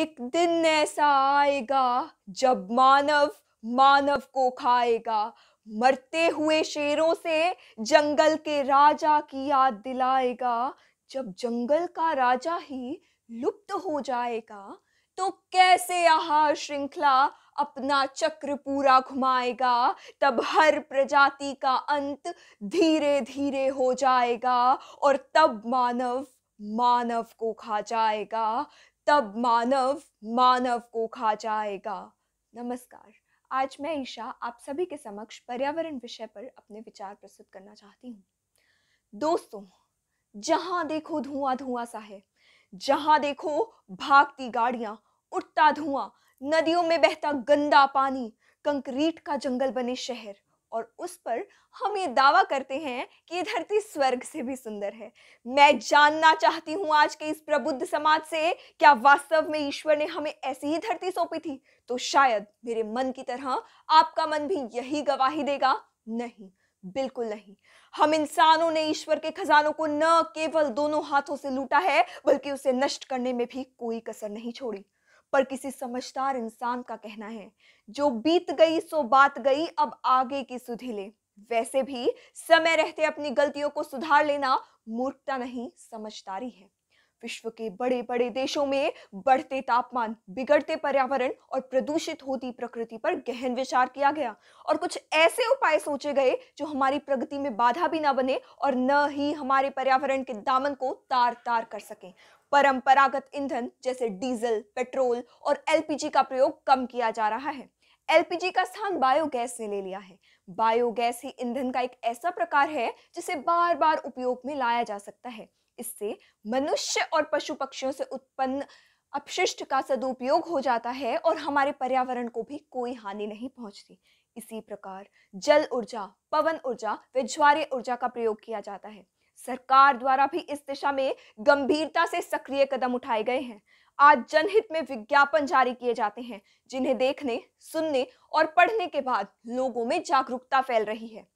एक दिन ऐसा आएगा जब मानव मानव को खाएगा मरते हुए शेरों से जंगल के राजा की याद दिलाएगा जब जंगल का राजा ही लुप्त हो जाएगा तो कैसे आहार श्रृंखला अपना चक्र पूरा घुमाएगा तब हर प्रजाति का अंत धीरे धीरे हो जाएगा और तब मानव मानव को खा जाएगा तब मानव मानव को खा जाएगा नमस्कार आज मैं ईशा आप सभी के समक्ष पर्यावरण विषय पर अपने विचार प्रस्तुत करना चाहती हूँ दोस्तों जहां देखो धुआं धुआं सा है जहां देखो भागती गाड़िया उठता धुआं नदियों में बहता गंदा पानी कंक्रीट का जंगल बने शहर और उस पर हम ये दावा करते हैं कि ये धरती स्वर्ग से भी सुंदर है मैं जानना चाहती हूँ आज के इस प्रबुद्ध समाज से क्या वास्तव में ईश्वर ने हमें ऐसी ही धरती सौंपी थी तो शायद मेरे मन की तरह आपका मन भी यही गवाही देगा नहीं बिल्कुल नहीं हम इंसानों ने ईश्वर के खजानों को न केवल दोनों हाथों से लूटा है बल्कि उसे नष्ट करने में भी कोई कसर नहीं छोड़ी पर किसी समझदार इंसान का कहना है जो बीत गई सो बात गई अब आगे की सुधी ले वैसे भी समय रहते अपनी गलतियों को सुधार लेना मूर्खता नहीं समझदारी है विश्व के बड़े बड़े देशों में बढ़ते तापमान बिगड़ते पर्यावरण और प्रदूषित होती प्रकृति पर गहन विचार किया गया और कुछ ऐसे उपाय सोचे गए जो हमारी प्रगति में बाधा भी ना बने और न ही हमारे पर्यावरण के दामन को तार तार कर सकें परंपरागत ईंधन जैसे डीजल पेट्रोल और एलपीजी का प्रयोग कम किया जा रहा है एलपीजी का स्थान बायोगैस ने ले लिया है बायोगैस ही ईंधन का एक ऐसा प्रकार है जिसे बार बार उपयोग में लाया जा सकता है इससे मनुष्य और पशु पक्षियों से उत्पन्न अपशिष्ट का सदुपयोग हो जाता है और हमारे पर्यावरण को भी कोई हानि नहीं पहुंचती इसी प्रकार जल ऊर्जा पवन ऊर्जा व ज्वार्य ऊर्जा का प्रयोग किया जाता है सरकार द्वारा भी इस दिशा में गंभीरता से सक्रिय कदम उठाए गए हैं आज जनहित में विज्ञापन जारी किए जाते हैं जिन्हें देखने सुनने और पढ़ने के बाद लोगों में जागरूकता फैल रही है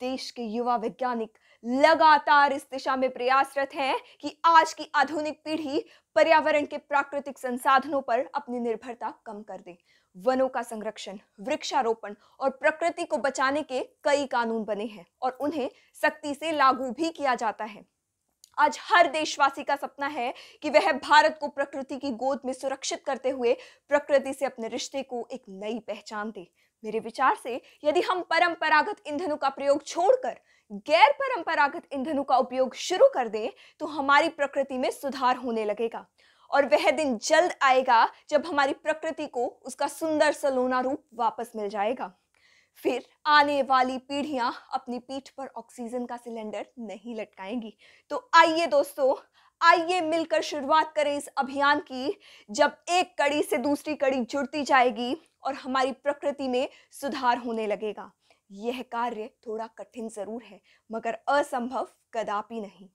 देश के युवा वैज्ञानिक लगातार इस दिशा में प्रयासरत हैं कि आज की आधुनिक पीढ़ी पर्यावरण के प्राकृतिक संसाधनों पर अपनी निर्भरता कम कर दे वनों का संरक्षण वृक्षारोपण और प्रकृति को बचाने के कई कानून बने हैं और उन्हें सख्ती से लागू भी किया जाता है आज हर देशवासी का सपना है कि वह भारत को प्रकृति की गोद में सुरक्षित करते हुए प्रकृति से अपने रिश्ते को एक नई पहचान दे मेरे विचार से यदि हम परंपरागत ईंधनों का प्रयोग छोड़कर गैर परंपरागत ईंधनों का उपयोग शुरू कर दें तो हमारी प्रकृति में सुधार होने लगेगा और वह दिन जल्द आएगा जब हमारी प्रकृति को उसका सुंदर सलोना रूप वापस मिल जाएगा फिर आने वाली पीढ़ियां अपनी पीठ पर ऑक्सीजन का सिलेंडर नहीं लटकाएंगी तो आइए दोस्तों आइए मिलकर शुरुआत करें इस अभियान की जब एक कड़ी से दूसरी कड़ी जुड़ती जाएगी और हमारी प्रकृति में सुधार होने लगेगा यह कार्य थोड़ा कठिन जरूर है मगर असंभव कदापि नहीं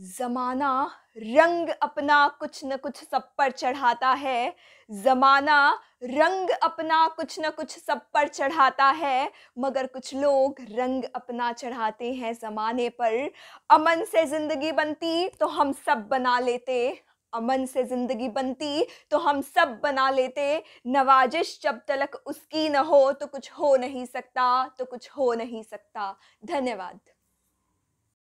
जमाना रंग अपना कुछ न कुछ सब पर चढ़ाता है जमाना रंग अपना कुछ न कुछ सब पर चढ़ाता है मगर कुछ लोग रंग अपना चढ़ाते हैं जमाने पर अमन से जिंदगी बनती तो हम सब बना लेते अमन से ज़िंदगी बनती तो हम सब बना लेते नवाजिश जब तलक उसकी न हो तो कुछ हो नहीं सकता तो कुछ हो नहीं सकता धन्यवाद